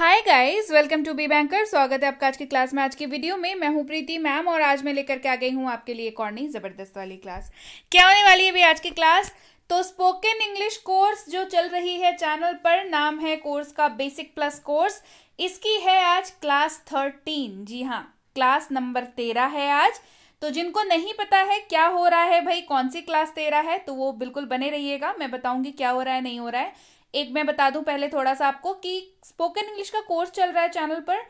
hi guys welcome to Be Banker स्वागत है आपका आज की क्लास में आज की वीडियो में मैं हूं प्रीति मैम और आज मैं लेकर के आ गई हूं आपके लिए एक और ज़बरदस्त वाली क्लास क्या होने वाली है भाई आज की क्लास तो स्पोकन इंग्लिश कोर्स जो चल रही है चैनल पर नाम है कोर्स का बेसिक प्लस कोर्स इसकी है आज क्लास थर्टीन जी हाँ क्लास नंबर तेरह है आज तो जिनको नहीं पता है क्या हो रहा है भाई कौन सी क्लास तेरह है तो वो बिल्कुल बने रहिएगा मैं बताऊंगी क्या हो रहा है नहीं हो रहा है एक मैं बता दूं पहले थोड़ा सा आपको कि स्पोकन इंग्लिश का कोर्स चल रहा है चैनल पर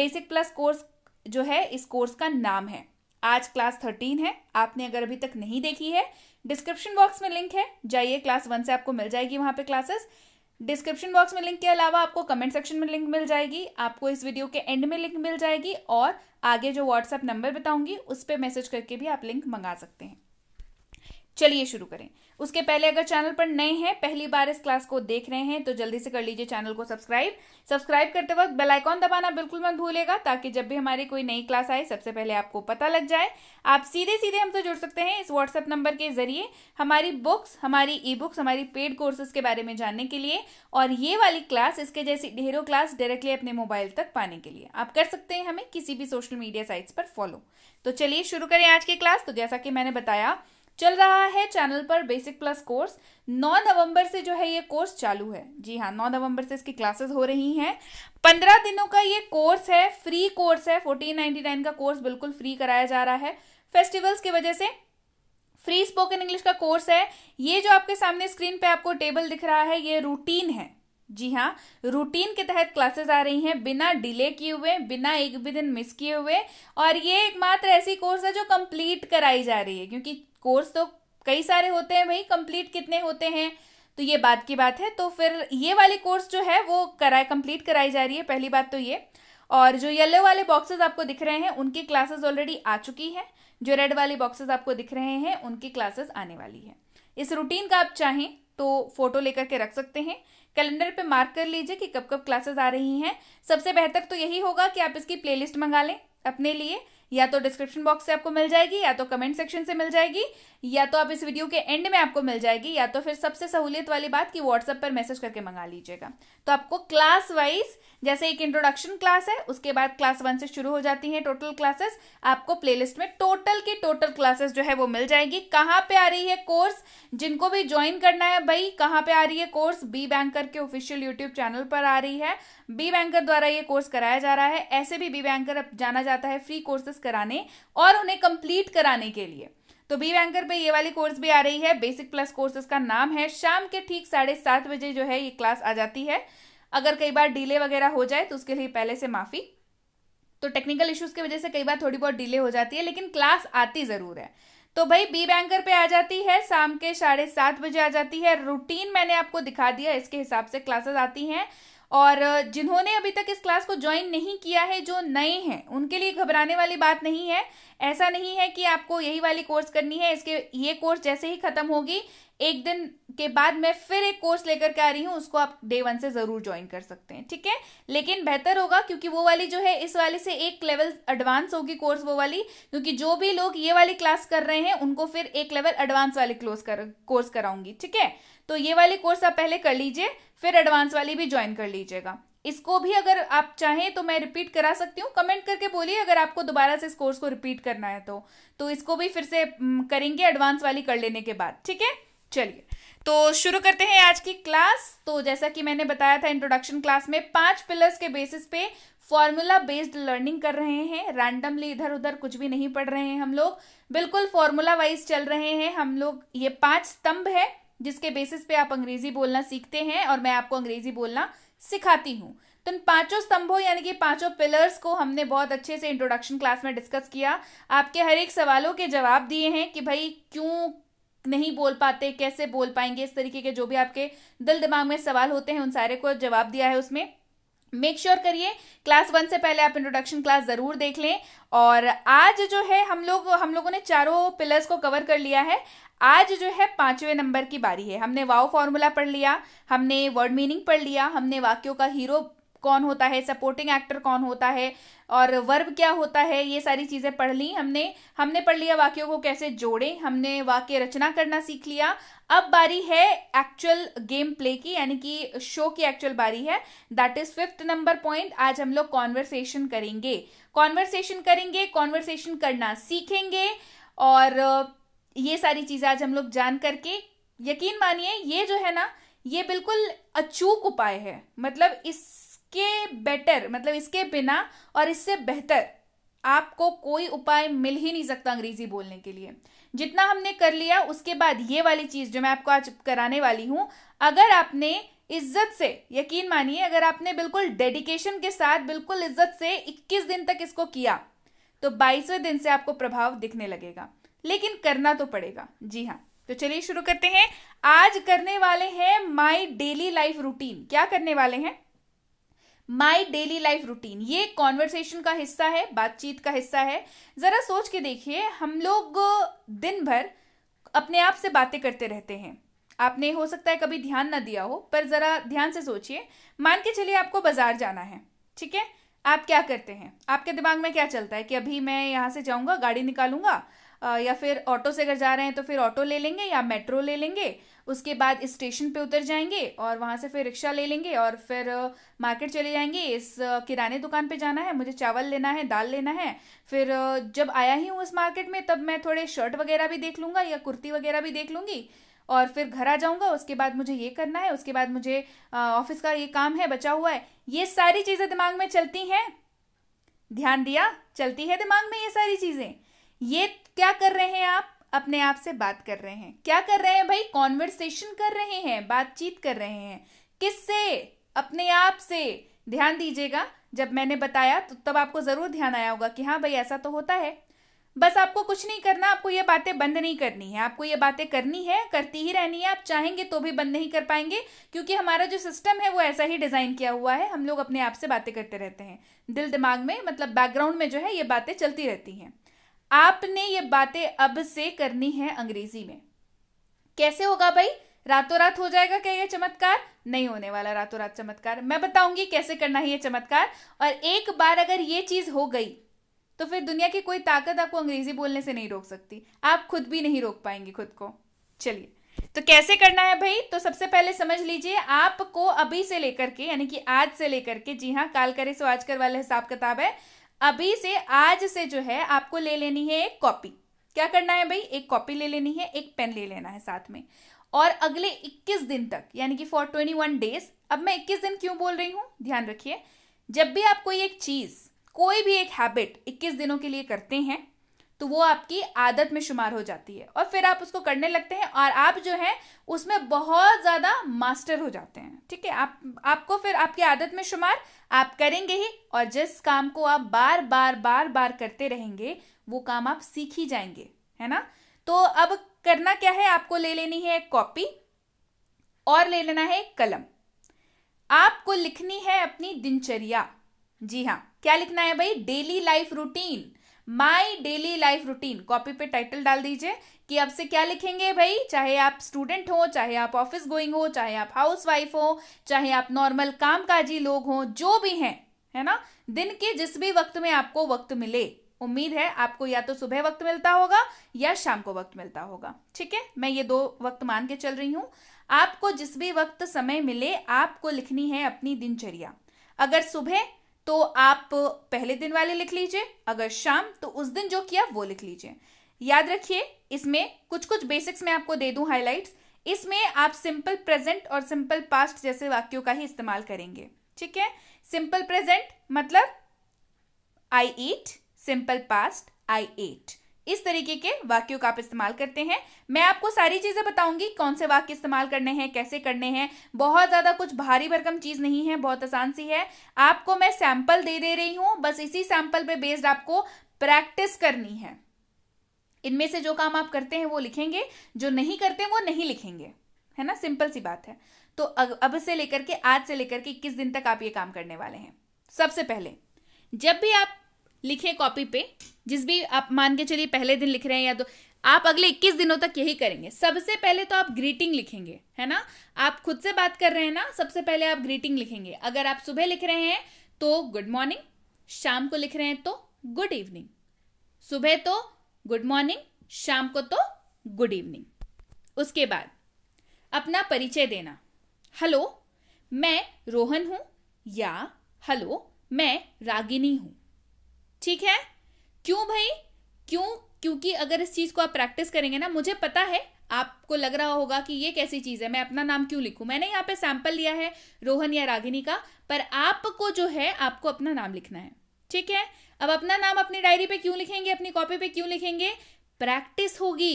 बेसिक प्लस कोर्स जो है इस कोर्स का नाम है आज क्लास थर्टीन है आपने अगर अभी तक नहीं देखी है डिस्क्रिप्शन बॉक्स में लिंक है जाइए क्लास वन से आपको मिल जाएगी वहां पे क्लासेस डिस्क्रिप्शन बॉक्स में लिंक के अलावा आपको कमेंट सेक्शन में लिंक मिल जाएगी आपको इस वीडियो के एंड में लिंक मिल जाएगी और आगे जो व्हाट्सएप नंबर बताऊंगी उस पर मैसेज करके भी आप लिंक मंगा सकते हैं चलिए शुरू करें उसके पहले अगर चैनल पर नए हैं पहली बार इस क्लास को देख रहे हैं तो जल्दी से कर लीजिए चैनल को सब्सक्राइब सब्सक्राइब करते वक्त बेल आइकॉन दबाना बिल्कुल मत भूलेगा ताकि जब भी हमारी कोई नई क्लास आए सबसे पहले आपको पता लग जाए आप सीधे सीधे हमसे तो जुड़ सकते हैं इस व्हाट्सएप नंबर के जरिए हमारी बुक्स हमारी ई बुक्स हमारी पेड कोर्सेस के बारे में जानने के लिए और ये वाली क्लास इसके जैसी ढेरों क्लास डायरेक्टली अपने मोबाइल तक पाने के लिए आप कर सकते हैं हमें किसी भी सोशल मीडिया साइट्स पर फॉलो तो चलिए शुरू करें आज की क्लास तो जैसा कि मैंने बताया चल रहा है चैनल पर बेसिक प्लस कोर्स 9 नवंबर से जो है ये कोर्स चालू है जी हाँ 9 नवंबर से इसकी क्लासेस हो रही हैं 15 दिनों का ये कोर्स है फ्री कोर्स है 1499 का कोर्स बिल्कुल फ्री कराया जा रहा है फेस्टिवल्स की वजह से फ्री स्पोकन इंग्लिश का कोर्स है ये जो आपके सामने स्क्रीन पे आपको टेबल दिख रहा है ये रूटीन है जी हाँ रूटीन के तहत क्लासेस आ रही हैं बिना डिले किए हुए बिना एक भी दिन मिस किए हुए और ये एकमात्र ऐसी कोर्स है जो कंप्लीट कराई जा रही है क्योंकि कोर्स तो कई सारे होते हैं भाई कंप्लीट कितने होते हैं तो ये बात की बात है तो फिर ये वाले कोर्स जो है वो कराए कंप्लीट कराई जा रही है पहली बात तो ये और जो येलो वाले बॉक्सेस आपको दिख रहे हैं उनकी क्लासेस ऑलरेडी आ चुकी हैं जो रेड वाले बॉक्सेस आपको दिख रहे हैं उनकी क्लासेस आने वाली है इस रूटीन का आप चाहें तो फोटो लेकर के रख सकते हैं कैलेंडर पे मार्क कर लीजिए कि कब कब क्लासेस आ रही हैं सबसे बेहतर तो यही होगा कि आप इसकी प्लेलिस्ट मंगा लें अपने लिए या तो डिस्क्रिप्शन बॉक्स से आपको मिल जाएगी या तो कमेंट सेक्शन से मिल जाएगी या तो आप इस वीडियो के एंड में आपको मिल जाएगी या तो फिर सबसे सहूलियत वाली बात कि व्हाट्सएप पर मैसेज करके मंगा लीजिएगा तो आपको क्लास वाइज जैसे एक इंट्रोडक्शन क्लास है उसके बाद क्लास वन से शुरू हो जाती है टोटल क्लासेस आपको प्लेलिस्ट में टोटल की टोटल क्लासेस जो है वो मिल जाएगी कहाँ पे आ रही है कोर्स जिनको भी ज्वाइन करना है भाई कहाँ पे आ रही है कोर्स बी बैंकर के ऑफिशियल यूट्यूब चैनल पर आ रही है बी बैंकर द्वारा ये कोर्स कराया जा रहा है ऐसे भी बी बैंकर जाना जाता है फ्री कोर्सेस कराने और उन्हें कंप्लीट कराने के लिए तो बी बैंकर पे ये वाली कोर्स भी आ रही है बेसिक प्लस कोर्स इसका नाम है शाम के ठीक साढ़े सात बजे जो है ये क्लास आ जाती है अगर कई बार डिले वगैरह हो जाए तो उसके लिए पहले से माफ़ी तो टेक्निकल इश्यूज की वजह से कई बार थोड़ी बहुत डिले हो जाती है लेकिन क्लास आती ज़रूर है तो भाई बी बैंकर पे आ जाती है शाम के साढ़े सात बजे आ जाती है रूटीन मैंने आपको दिखा दिया इसके हिसाब से क्लासेस आती हैं और जिन्होंने अभी तक इस क्लास को ज्वाइन नहीं किया है जो नए हैं उनके लिए घबराने वाली बात नहीं है ऐसा नहीं है कि आपको यही वाली कोर्स करनी है इसके ये कोर्स जैसे ही खत्म होगी एक दिन के बाद मैं फिर एक कोर्स लेकर के आ रही हूँ उसको आप डे वन से ज़रूर ज्वाइन कर सकते हैं ठीक है लेकिन बेहतर होगा क्योंकि वो वाली जो है इस वाले से एक लेवल एडवांस होगी कोर्स वो वाली क्योंकि जो भी लोग ये वाली क्लास कर रहे हैं उनको फिर एक लेवल एडवांस वाली क्लोज कर कोर्स कराऊंगी ठीक है तो ये वाले कोर्स आप पहले कर लीजिए फिर एडवांस वाली भी ज्वाइन कर लीजिएगा इसको भी अगर आप चाहें तो मैं रिपीट करा सकती हूँ कमेंट करके बोलिए अगर आपको दोबारा से इस कोर्स को रिपीट करना है तो तो इसको भी फिर से करेंगे एडवांस वाली कर लेने के बाद ठीक है चलिए तो शुरू करते हैं आज की क्लास तो जैसा कि मैंने बताया था इंट्रोडक्शन क्लास में पांच पिलर्स के बेसिस पे फॉर्मूला बेस्ड लर्निंग कर रहे हैं रैंडमली इधर उधर कुछ भी नहीं पढ़ रहे हैं हम लोग बिल्कुल फॉर्मूला वाइज चल रहे हैं हम लोग ये पांच स्तंभ है जिसके बेसिस पे आप अंग्रेजी बोलना सीखते हैं और मैं आपको अंग्रेजी बोलना सिखाती हूँ तो इन पांचों स्तंभों यानी कि पांचों पिलर्स को हमने बहुत अच्छे से इंट्रोडक्शन क्लास में डिस्कस किया आपके हर एक सवालों के जवाब दिए हैं कि भाई क्यों नहीं बोल पाते कैसे बोल पाएंगे इस तरीके के जो भी आपके दिल दिमाग में सवाल होते हैं उन सारे को जवाब दिया है उसमें मेक श्योर करिए क्लास वन से पहले आप इंट्रोडक्शन क्लास ज़रूर देख लें और आज जो है हम लोग हम लोगों ने चारों पिलर्स को कवर कर लिया है आज जो है पांचवें नंबर की बारी है हमने वाव फॉर्मूला पढ़ लिया हमने वर्ड मीनिंग पढ़ लिया हमने वाक्यों का हीरो कौन होता है सपोर्टिंग एक्टर कौन होता है और वर्ब क्या होता है ये सारी चीज़ें पढ़ ली हमने हमने पढ़ लिया वाक्यों को कैसे जोड़े हमने वाक्य रचना करना सीख लिया अब बारी है एक्चुअल गेम प्ले की यानी कि शो की एक्चुअल बारी है that is fifth number point आज हम लोग कॉन्वर्सेशन करेंगे कॉन्वर्सेशन करेंगे कॉन्वर्सेशन करना सीखेंगे और ये सारी चीज़ें आज हम लोग जान करके यकीन मानिए ये जो है ना ये बिल्कुल अचूक उपाय है मतलब इसके बेटर मतलब इसके बिना और इससे बेहतर आपको कोई उपाय मिल ही नहीं सकता अंग्रेजी बोलने के लिए जितना हमने कर लिया उसके बाद ये वाली चीज़ जो मैं आपको आज कराने वाली हूं अगर आपने इज्जत से यकीन मानिए अगर आपने बिल्कुल डेडिकेशन के साथ बिल्कुल इज्जत से 21 दिन तक इसको किया तो 22वें दिन से आपको प्रभाव दिखने लगेगा लेकिन करना तो पड़ेगा जी हाँ तो चलिए शुरू करते हैं आज करने वाले हैं माई डेली लाइफ रूटीन क्या करने वाले हैं माई डेली लाइफ रूटीन ये कॉन्वर्सेशन का हिस्सा है बातचीत का हिस्सा है जरा सोच के देखिए हम लोग दिन भर अपने आप से बातें करते रहते हैं आपने हो सकता है कभी ध्यान ना दिया हो पर जरा ध्यान से सोचिए मान के चलिए आपको बाजार जाना है ठीक है आप क्या करते हैं आपके दिमाग में क्या चलता है कि अभी मैं यहाँ से जाऊँगा गाड़ी निकालूंगा या फिर ऑटो से अगर जा रहे हैं तो फिर ऑटो ले लेंगे या मेट्रो ले लेंगे उसके बाद स्टेशन पे उतर जाएंगे और वहाँ से फिर रिक्शा ले लेंगे और फिर मार्केट चले जाएंगे इस किराने दुकान पे जाना है मुझे चावल लेना है दाल लेना है फिर जब आया ही हूँ इस मार्केट में तब मैं थोड़े शर्ट वगैरह भी देख लूँगा या कुर्ती वगैरह भी देख लूँगी और फिर घर आ जाऊंगा उसके बाद मुझे ये करना है उसके बाद मुझे ऑफिस का ये काम है बचा हुआ है ये सारी चीज़ें दिमाग में चलती हैं ध्यान दिया चलती है दिमाग में ये सारी चीज़ें ये क्या कर रहे हैं आप अपने आप से बात कर रहे हैं क्या कर रहे हैं भाई कॉन्वर्सेशन कर रहे हैं बातचीत कर रहे हैं किससे अपने आप से ध्यान दीजिएगा जब मैंने बताया तो तब आपको ज़रूर ध्यान आया होगा कि हाँ भाई ऐसा तो होता है बस आपको कुछ नहीं करना आपको ये बातें बंद नहीं करनी है आपको ये बातें करनी है करती ही रहनी है आप चाहेंगे तो भी बंद नहीं कर पाएंगे क्योंकि हमारा जो सिस्टम है वो ऐसा ही डिज़ाइन किया हुआ है हम लोग अपने आप से बातें करते रहते हैं दिल दिमाग में मतलब बैकग्राउंड में जो है ये बातें चलती रहती हैं आपने ये बातें अब से करनी है अंग्रेजी में कैसे होगा भाई रातों रात हो जाएगा क्या ये चमत्कार नहीं होने वाला रातों रात चमत्कार मैं बताऊंगी कैसे करना है ये चमत्कार और एक बार अगर ये चीज हो गई तो फिर दुनिया की कोई ताकत आपको अंग्रेजी बोलने से नहीं रोक सकती आप खुद भी नहीं रोक पाएंगे खुद को चलिए तो कैसे करना है भाई तो सबसे पहले समझ लीजिए आपको अभी से लेकर के यानी कि आज से लेकर के जी हाँ काल करे सो आज कर वाला हिसाब किताब है अभी से आज से जो है आपको ले लेनी है एक कॉपी क्या करना है भाई एक कॉपी ले लेनी है एक पेन ले लेना है साथ में और अगले 21 दिन तक यानी कि फॉर 21 डेज अब मैं 21 दिन क्यों बोल रही हूँ ध्यान रखिए जब भी आप कोई एक चीज़ कोई भी एक हैबिट 21 दिनों के लिए करते हैं तो वो आपकी आदत में शुमार हो जाती है और फिर आप उसको करने लगते हैं और आप जो है उसमें बहुत ज़्यादा मास्टर हो जाते हैं ठीक है आप आपको फिर आपकी आदत में शुमार आप करेंगे ही और जिस काम को आप बार बार बार बार करते रहेंगे वो काम आप सीख ही जाएंगे है ना तो अब करना क्या है आपको ले लेनी है कॉपी और ले लेना है कलम आपको लिखनी है अपनी दिनचर्या जी हाँ क्या लिखना है भाई daily life routine my daily life routine copy पे टाइटल डाल दीजिए कि अब से क्या लिखेंगे भाई चाहे आप स्टूडेंट हो चाहे आप ऑफिस गोइंग हो चाहे आप हाउस वाइफ हो चाहे आप नॉर्मल कामकाजी लोग हो जो भी हैं है ना दिन के जिस भी वक्त में आपको वक्त मिले उम्मीद है आपको या तो सुबह वक्त मिलता होगा या शाम को वक्त मिलता होगा ठीक है मैं ये दो वक्त मान के चल रही हूं आपको जिस भी वक्त समय मिले आपको लिखनी है अपनी दिनचर्या अगर सुबह तो आप पहले दिन वाले लिख लीजिए अगर शाम तो उस दिन जो किया वो लिख लीजिए याद रखिए इसमें कुछ कुछ बेसिक्स मैं आपको दे दूं हाइलाइट्स इसमें आप सिंपल प्रेजेंट और सिंपल पास्ट जैसे वाक्यों का ही इस्तेमाल करेंगे ठीक है सिंपल प्रेजेंट मतलब I eat simple past I ate इस तरीके के वाक्यों का आप इस्तेमाल करते हैं मैं आपको सारी चीज़ें बताऊंगी कौन से वाक्य इस्तेमाल करने हैं कैसे करने हैं बहुत ज़्यादा कुछ भारी भरकम चीज़ नहीं है बहुत आसान सी है आपको मैं सैंपल दे दे रही हूं बस इसी सैंपल पे बेस्ड आपको प्रैक्टिस करनी है इनमें से जो काम आप करते हैं वो लिखेंगे जो नहीं करते वो नहीं लिखेंगे है ना सिंपल सी बात है तो अब से लेकर के आज से लेकर के इक्कीस दिन तक आप ये काम करने वाले हैं सबसे पहले जब भी आप लिखे कॉपी पे जिस भी आप मान के चलिए पहले दिन लिख रहे हैं या तो आप अगले 21 दिनों तक यही करेंगे सबसे पहले तो आप ग्रीटिंग लिखेंगे है ना आप खुद से बात कर रहे हैं ना सबसे पहले आप ग्रीटिंग लिखेंगे अगर आप सुबह लिख रहे हैं तो गुड मॉर्निंग शाम को लिख रहे हैं तो गुड इवनिंग सुबह तो गुड मॉर्निंग शाम को तो गुड इवनिंग उसके बाद अपना परिचय देना हेलो मैं रोहन हूँ या हेलो मैं रागिनी हूँ ठीक है क्यों भाई क्यों क्योंकि अगर इस चीज़ को आप प्रैक्टिस करेंगे ना मुझे पता है आपको लग रहा होगा कि ये कैसी चीज़ है मैं अपना नाम क्यों लिखूं मैंने यहाँ पे सैंपल लिया है रोहन या रागिनी का पर आपको जो है आपको अपना नाम लिखना है ठीक है अब अपना नाम अपनी डायरी पे क्यों लिखेंगे अपनी कॉपी पे क्यों लिखेंगे प्रैक्टिस होगी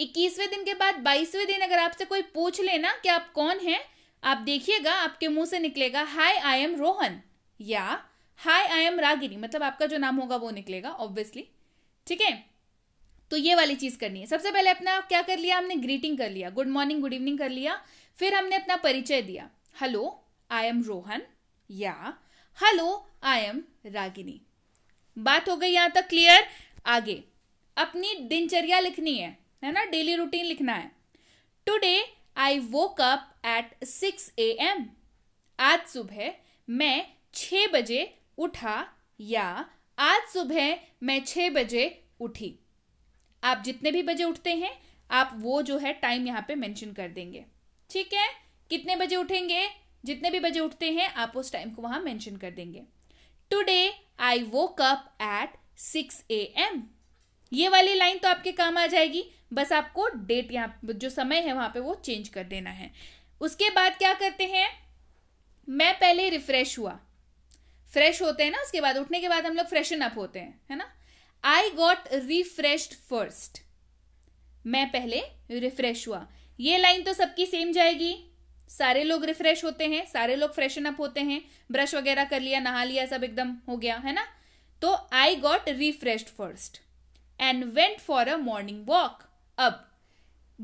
इक्कीसवें दिन के बाद बाईसवें दिन अगर आपसे कोई पूछ लेना कि आप कौन है आप देखिएगा आपके मुंह से निकलेगा हाई आई एम रोहन या हाय आई एम रागिनी मतलब आपका जो नाम होगा वो निकलेगा ऑब्वियसली ठीक है तो ये वाली चीज़ करनी है सबसे पहले अपना क्या कर लिया हमने ग्रीटिंग कर लिया गुड मॉर्निंग गुड इवनिंग कर लिया फिर हमने अपना परिचय दिया हेलो आई एम रोहन या हेलो आई एम रागिनी बात हो गई यहाँ तक क्लियर आगे अपनी दिनचर्या लिखनी है है ना डेली रूटीन लिखना है today I woke up at six A M आज सुबह मैं छः बजे उठा या आज सुबह मैं छह बजे उठी आप जितने भी बजे उठते हैं आप वो जो है टाइम यहाँ पे मेंशन कर देंगे ठीक है कितने बजे उठेंगे जितने भी बजे उठते हैं आप उस टाइम को वहां मेंशन कर देंगे today I woke up at six A M ये वाली लाइन तो आपके काम आ जाएगी बस आपको डेट यहाँ जो समय है वहां पे वो चेंज कर देना है उसके बाद क्या करते हैं मैं पहले रिफ्रेश हुआ फ्रेश होते हैं ना उसके बाद उठने के बाद हम लोग फ्रेशन अप होते हैं है ना आई गॉट रिफ्रेश फर्स्ट मैं पहले रिफ्रेश हुआ ये लाइन तो सबकी सेम जाएगी सारे लोग रिफ्रेश होते हैं सारे लोग फ्रेशन अप होते हैं ब्रश वगैरह कर लिया नहा लिया सब एकदम हो गया है ना तो I got refresh first and went for a morning walk अब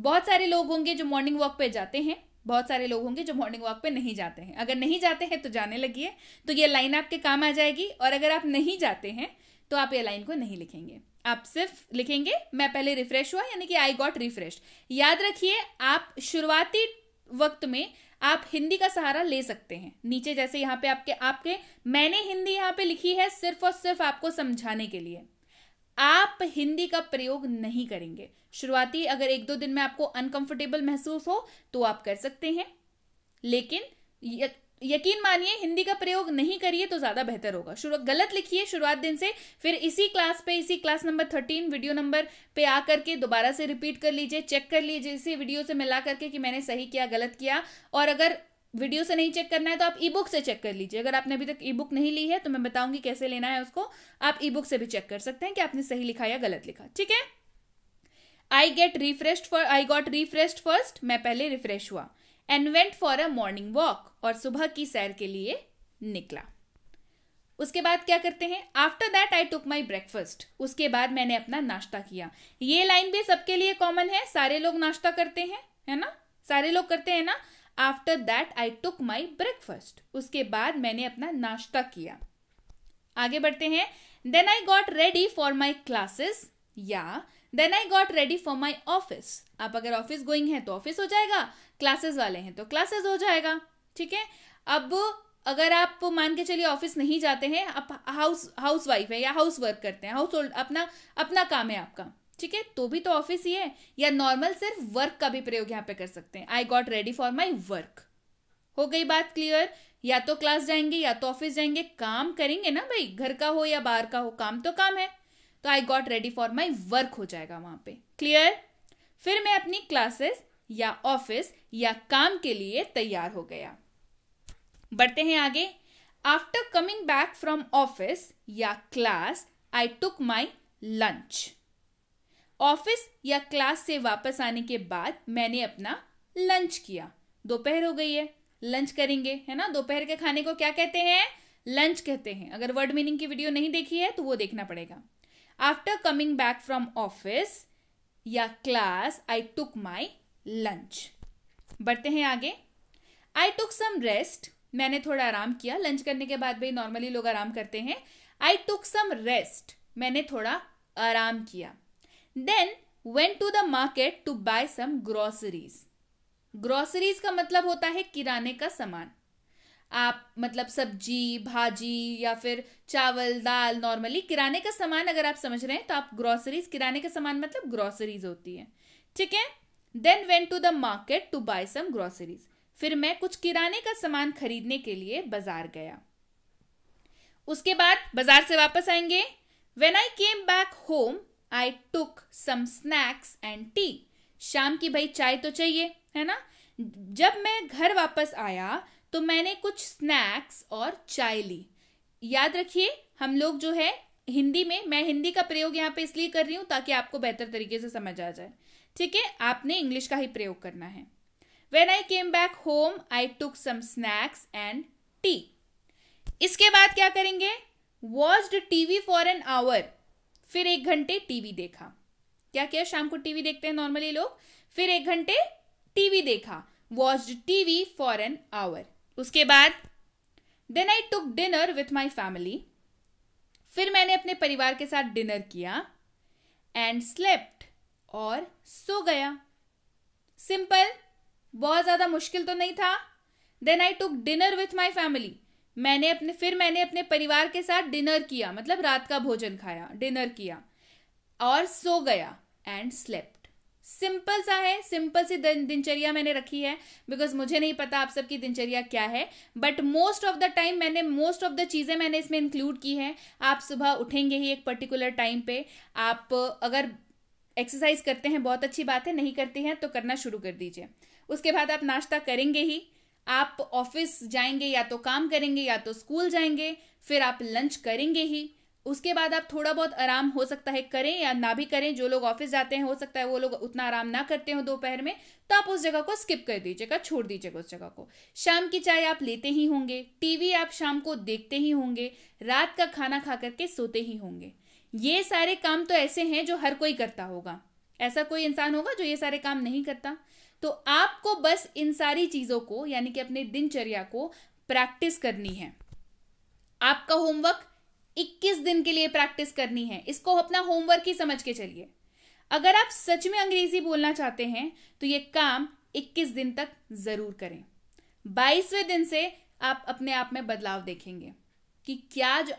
बहुत सारे लोग होंगे जो मॉर्निंग वॉक पे जाते हैं बहुत सारे लोग होंगे जो मॉर्निंग वॉक पे नहीं जाते हैं अगर नहीं जाते हैं तो जाने लगिए तो ये लाइन आपके काम आ जाएगी और अगर आप नहीं जाते हैं तो आप ये लाइन को नहीं लिखेंगे आप सिर्फ लिखेंगे मैं पहले रिफ्रेश हुआ यानी कि आई गॉट रिफ्रेश याद रखिए आप शुरुआती वक्त में आप हिंदी का सहारा ले सकते हैं नीचे जैसे यहाँ पे आपके आपके मैंने हिंदी यहाँ पे लिखी है सिर्फ और सिर्फ आपको समझाने के लिए आप हिंदी का प्रयोग नहीं करेंगे शुरुआती अगर एक दो दिन में आपको अनकंफर्टेबल महसूस हो तो आप कर सकते हैं लेकिन यकीन मानिए हिंदी का प्रयोग नहीं करिए तो ज्यादा बेहतर होगा शुरु गलत लिखिए शुरुआत दिन से फिर इसी क्लास पे इसी class number thirteen video number पे आ करके दोबारा से रिपीट कर लीजिए चेक कर लीजिए इसी वीडियो से मिला करके कि मैंने सही किया गलत किया और अगर वीडियो से नहीं चेक करना है तो आप ई बुक से चेक कर लीजिए अगर आपने अभी तक ई बुक नहीं ली है तो मैं बताऊंगी कैसे लेना है उसको आप ई बुक से भी चेक कर सकते हैं कि आपने सही लिखा या गलत लिखा ठीक है I get refresh for I got refresh first मैं पहले रिफ्रेश हुआ and went for a morning walk और सुबह की सैर के लिए निकला उसके बाद क्या करते हैं after that I took my breakfast उसके बाद मैंने अपना नाश्ता किया ये लाइन भी सबके लिए कॉमन है सारे लोग नाश्ता करते हैं है ना सारे लोग करते हैं ना after that I took my breakfast उसके बाद मैंने अपना नाश्ता किया आगे बढ़ते हैं then I got ready for my classes या then I got ready for my office आप अगर ऑफिस गोइंग है तो ऑफिस हो जाएगा क्लासेस वाले हैं तो क्लासेस हो जाएगा ठीक है अब अगर आप मान के चलिए ऑफिस नहीं जाते हैं आप हाउस हाउस वाइफ है या हाउस वर्क करते हैं हाउस होल्ड अपना अपना काम है आपका ठीक है तो भी तो ऑफिस ही है या नॉर्मल सिर्फ वर्क का भी प्रयोग यहाँ पे कर सकते हैं I got ready for my work हो गई बात क्लियर या तो क्लास जाएंगे या तो ऑफिस जाएंगे काम करेंगे ना भाई घर का हो या बाहर का हो काम तो काम है तो I got ready for my work हो जाएगा वहां पे क्लियर फिर मैं अपनी क्लासेस या ऑफिस या काम के लिए तैयार हो गया बढ़ते हैं आगे after coming back from office या class I took my lunch office या क्लास से वापस आने के बाद मैंने अपना लंच किया दोपहर हो गई है लंच करेंगे है ना दोपहर के खाने को क्या कहते हैं लंच कहते हैं अगर वर्ड मीनिंग की वीडियो नहीं देखी है तो वो देखना पड़ेगा after coming back from office या class I took my lunch बढ़ते हैं आगे आई टुक सम रेस्ट मैंने थोड़ा आराम किया लंच करने के बाद भाई नॉर्मली लोग आराम करते हैं आई टुक सम रेस्ट मैंने थोड़ा आराम किया then went to the market to buy some groceries groceries का मतलब होता है किराने का सामान आप मतलब सब्जी भाजी या फिर चावल दाल नॉर्मली किराने का सामान अगर आप समझ रहे हैं तो आप ग्रोसरीज किराने का सामान मतलब ग्रोसरीज होती है ठीक है then went to the market to buy some groceries फिर मैं कुछ किराने का सामान खरीदने के लिए बाजार गया उसके बाद बाजार से वापस आएंगे when I came back home I took some snacks and tea शाम की भाई चाय तो चाहिए है ना जब मैं घर वापस आया तो मैंने कुछ स्नैक्स और चाय ली याद रखिए हम लोग जो है हिंदी में मैं हिंदी का प्रयोग यहाँ पे इसलिए कर रही हूँ ताकि आपको बेहतर तरीके से समझ आ जाए ठीक है आपने इंग्लिश का ही प्रयोग करना है when I came back home I took some snacks and tea इसके बाद क्या करेंगे watched TV for an hour फिर एक घंटे टीवी देखा क्या किया शाम को टीवी देखते हैं नॉर्मली लोग फिर एक घंटे टीवी देखा watch TV for an hour उसके बाद then I took dinner with my family फिर मैंने अपने परिवार के साथ डिनर किया एंड स्लेप्ट और सो गया सिंपल बहुत ज़्यादा मुश्किल तो नहीं था then I took dinner with my family मैंने अपने फिर मैंने अपने परिवार के साथ डिनर किया मतलब रात का भोजन खाया डिनर किया और सो गया एंड स्लेप्ट सिंपल सा है सिंपल सी दिनचर्या मैंने रखी है बिकॉज मुझे नहीं पता आप सबकी दिनचर्या क्या है but most of the time मैंने मोस्ट ऑफ द चीज़ें मैंने इसमें इंक्लूड की हैं आप सुबह उठेंगे ही एक पर्टिकुलर टाइम पे आप अगर एक्सरसाइज करते हैं बहुत अच्छी बात है नहीं करते हैं तो करना शुरू कर दीजिए उसके बाद आप नाश्ता करेंगे ही आप ऑफिस जाएंगे या तो काम करेंगे या तो स्कूल जाएंगे फिर आप लंच करेंगे ही उसके बाद आप थोड़ा बहुत आराम हो सकता है करें या ना भी करें जो लोग ऑफिस जाते हैं हो सकता है वो लोग उतना आराम ना करते हो दोपहर में तो आप उस जगह को स्किप कर दीजिएगा छोड़ दीजिएगा उस जगह को शाम की चाय आप लेते ही होंगे टीवी आप शाम को देखते ही होंगे रात का खाना खा करके सोते ही होंगे ये सारे काम तो ऐसे हैं जो हर कोई करता होगा ऐसा कोई इंसान होगा जो ये सारे काम नहीं करता तो आपको बस इन सारी चीज़ों को यानी कि अपने दिनचर्या को प्रैक्टिस करनी है आपका होमवर्क 21 दिन के लिए प्रैक्टिस करनी है इसको अपना होमवर्क ही समझ के चलिए अगर आप सच में अंग्रेजी बोलना चाहते हैं तो ये काम 21 दिन तक जरूर करें 22वें दिन से आप अपने आप में बदलाव देखेंगे कि क्या जो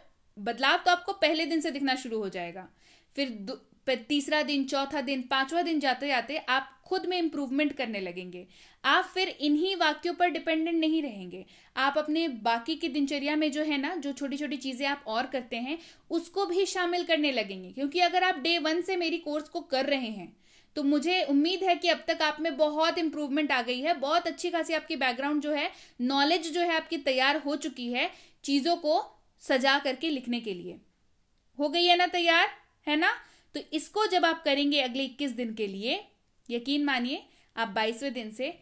बदलाव तो आपको पहले दिन से दिखना शुरू हो जाएगा फिर पर तीसरा दिन चौथा दिन पांचवा दिन जाते जाते आप खुद में इम्प्रूवमेंट करने लगेंगे आप फिर इन्हीं वाक्यों पर डिपेंडेंट नहीं रहेंगे आप अपने बाकी की दिनचर्या में जो है ना जो छोटी छोटी चीज़ें आप और करते हैं उसको भी शामिल करने लगेंगे क्योंकि अगर आप डे वन से मेरी कोर्स को कर रहे हैं तो मुझे उम्मीद है कि अब तक आप में बहुत इंप्रूवमेंट आ गई है बहुत अच्छी खासी आपकी बैकग्राउंड जो है नॉलेज जो है आपकी तैयार हो चुकी है चीज़ों को सजा करके लिखने के लिए हो गई है ना तैयार है ना तो इसको जब आप करेंगे अगले इक्कीस दिन के लिए यकीन मानिए आप बाईसवें दिन से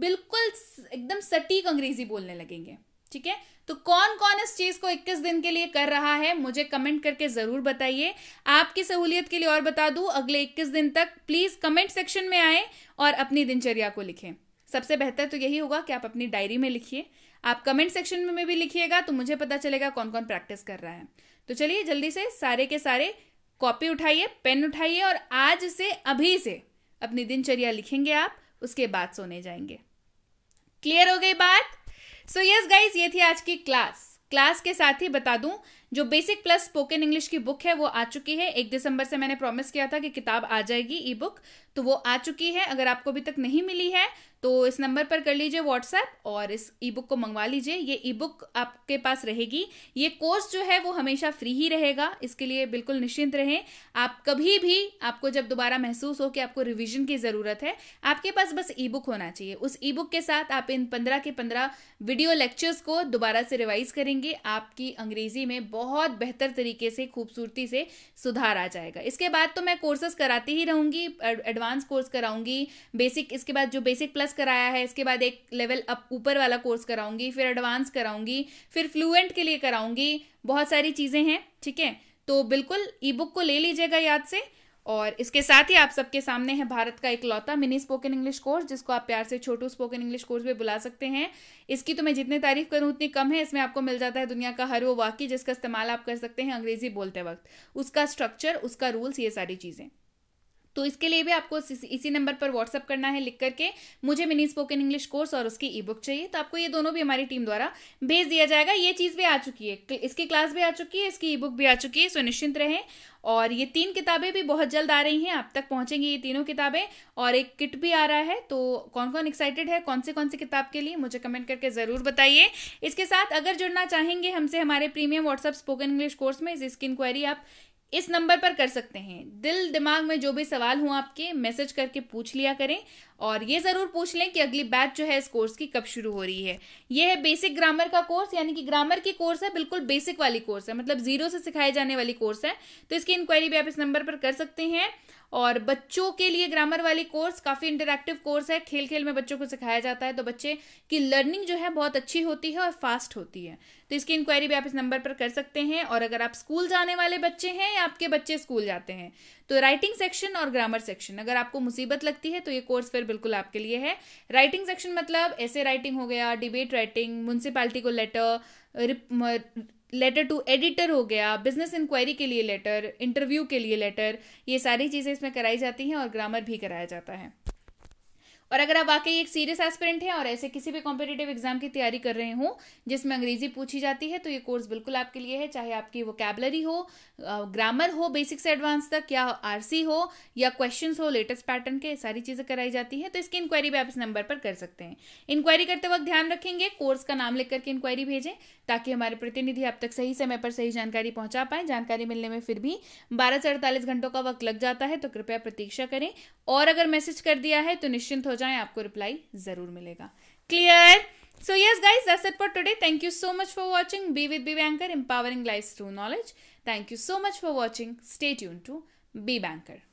बिल्कुल एकदम सटीक अंग्रेजी बोलने लगेंगे ठीक है तो कौन कौन इस चीज को 21 दिन के लिए कर रहा है मुझे कमेंट करके जरूर बताइए आपकी सहूलियत के लिए और बता दूं अगले 21 दिन तक प्लीज कमेंट सेक्शन में आए और अपनी दिनचर्या को लिखें सबसे बेहतर तो यही होगा कि आप अपनी डायरी में लिखिए आप कमेंट सेक्शन में भी लिखिएगा तो मुझे पता चलेगा कौन कौन प्रैक्टिस कर रहा है तो चलिए जल्दी से सारे के सारे कॉपी उठाइए पेन उठाइए और आज से अभी से अपनी दिनचर्या लिखेंगे आप उसके बाद सोने जाएंगे क्लियर हो गई बात सो यस गाइज ये थी आज की क्लास क्लास के साथ ही बता दूं जो बेसिक प्लस स्पोकन इंग्लिश की बुक है वो आ चुकी है एक दिसंबर से मैंने प्रॉमिस किया था कि किताब आ जाएगी ई बुक तो वो आ चुकी है अगर आपको अभी तक नहीं मिली है तो इस नंबर पर कर लीजिए व्हाट्सएप और इस ई बुक को मंगवा लीजिए ये ई बुक आपके पास रहेगी ये कोर्स जो है वो हमेशा फ्री ही रहेगा इसके लिए बिल्कुल निश्चिंत रहें आप कभी भी आपको जब दोबारा महसूस हो कि आपको रिविजन की ज़रूरत है आपके पास बस ई बुक होना चाहिए उस ई बुक के साथ आप इन पंद्रह के पंद्रह वीडियो लेक्चर्स को दोबारा से रिवाइज करेंगे आपकी अंग्रेजी में बहुत बेहतर तरीके से खूबसूरती से सुधार आ जाएगा इसके बाद तो मैं कोर्सेस कराती ही रहूँगी एडवांस कोर्स कराऊंगी बेसिक इसके बाद जो बेसिक प्लस पास कराया है इसके बाद एक लेवल अप ऊपर वाला कोर्स कराऊंगी फिर एडवांस कराऊंगी फिर फ्लुएंट के लिए कराऊंगी बहुत सारी चीज़ें हैं ठीक है तो बिल्कुल ई बुक को ले लीजिएगा याद से और इसके साथ ही आप सबके सामने है भारत का इकलौता मिनी स्पोकन इंग्लिश कोर्स जिसको आप प्यार से छोटू स्पोकन इंग्लिश कोर्स भी बुला सकते हैं इसकी तो मैं जितनी तारीफ करूं उतनी कम है इसमें आपको मिल जाता है दुनिया का हर वो वाक्य जिसका इस्तेमाल आप कर सकते हैं अंग्रेजी बोलते वक्त उसका स्ट्रक्चर उसका रूल्स ये सारी चीज़ें तो इसके लिए भी आपको इसी नंबर पर व्हाट्सअप करना है लिख करके मुझे मिनी स्पोकन इंग्लिश कोर्स और उसकी ई बुक चाहिए तो आपको ये दोनों भी हमारी टीम द्वारा भेज दिया जाएगा ये चीज़ भी आ चुकी है इसकी क्लास भी आ चुकी है इसकी ई बुक भी आ चुकी है सुनिश्चित रहें और ये तीन किताबें भी बहुत जल्द आ रही हैं आप तक पहुंचेंगी ये तीनों किताबें और एक किट भी आ रहा है तो कौन कौन एक्साइटेड है कौन से कौन से किताब के लिए मुझे कमेंट करके ज़रूर बताइए इसके साथ अगर जुड़ना चाहेंगे हमसे हमारे premium WhatsApp spoken English course में इसकी इंक्वायरी आप इस नंबर पर कर सकते हैं दिल दिमाग में जो भी सवाल हो आपके मैसेज करके पूछ लिया करें और ये ज़रूर पूछ लें कि अगली बैच जो है इस कोर्स की कब शुरू हो रही है ये है बेसिक ग्रामर का कोर्स यानी कि ग्रामर की कोर्स है बिल्कुल बेसिक वाली कोर्स है मतलब जीरो से सिखाई जाने वाली कोर्स है तो इसकी इंक्वायरी भी आप इस नंबर पर कर सकते हैं और बच्चों के लिए ग्रामर वाली कोर्स काफ़ी इंटरेक्टिव कोर्स है खेल खेल में बच्चों को सिखाया जाता है तो बच्चे की लर्निंग जो है बहुत अच्छी होती है और फास्ट होती है तो इसकी इंक्वायरी भी आप इस नंबर पर कर सकते हैं और अगर आप स्कूल जाने वाले बच्चे हैं या आपके बच्चे स्कूल जाते हैं तो राइटिंग सेक्शन और ग्रामर सेक्शन अगर आपको मुसीबत लगती है तो ये कोर्स फिर बिल्कुल आपके लिए है राइटिंग सेक्शन मतलब ऐसे राइटिंग हो गया डिबेट राइटिंग म्यूनसिपैलिटी को लेटर लेटर टू एडिटर हो गया बिजनेस इंक्वायरी के लिए लेटर इंटरव्यू के लिए लेटर ये सारी चीज़ें इसमें कराई जाती हैं और ग्रामर भी कराया जाता है और अगर आप वाकई एक सीरियस एस्पिरेंट हैं और ऐसे किसी भी कॉम्पिटेटिव एग्जाम की तैयारी कर रहे हों जिसमें अंग्रेजी पूछी जाती है तो ये कोर्स बिल्कुल आपके लिए है चाहे आपकी वोकेबलरी हो ग्रामर हो बेसिक से एडवांस तक या आर हो या क्वेश्चन हो लेटेस्ट पैटर्न के सारी चीज़ें कराई जाती हैं तो इसकी इंक्वायरी भी आप इस नंबर पर कर सकते हैं इंक्वायरी करते वक्त ध्यान रखेंगे कोर्स का नाम लिख करके इंक्वायरी भेजें ताकि हमारे प्रतिनिधि आप तक सही समय पर सही जानकारी पहुंचा पाए जानकारी मिलने में फिर भी बारह से अड़तालीस घंटों का वक्त लग जाता है तो कृपया प्रतीक्षा करें और अगर मैसेज कर दिया है तो निश्चिंत हो जाएं आपको रिप्लाई जरूर मिलेगा clear so yes guys that's it for today thank you so much for watching be with Be Banker empowering life through knowledge thank you so much for watching stay यून टू बी बैंकर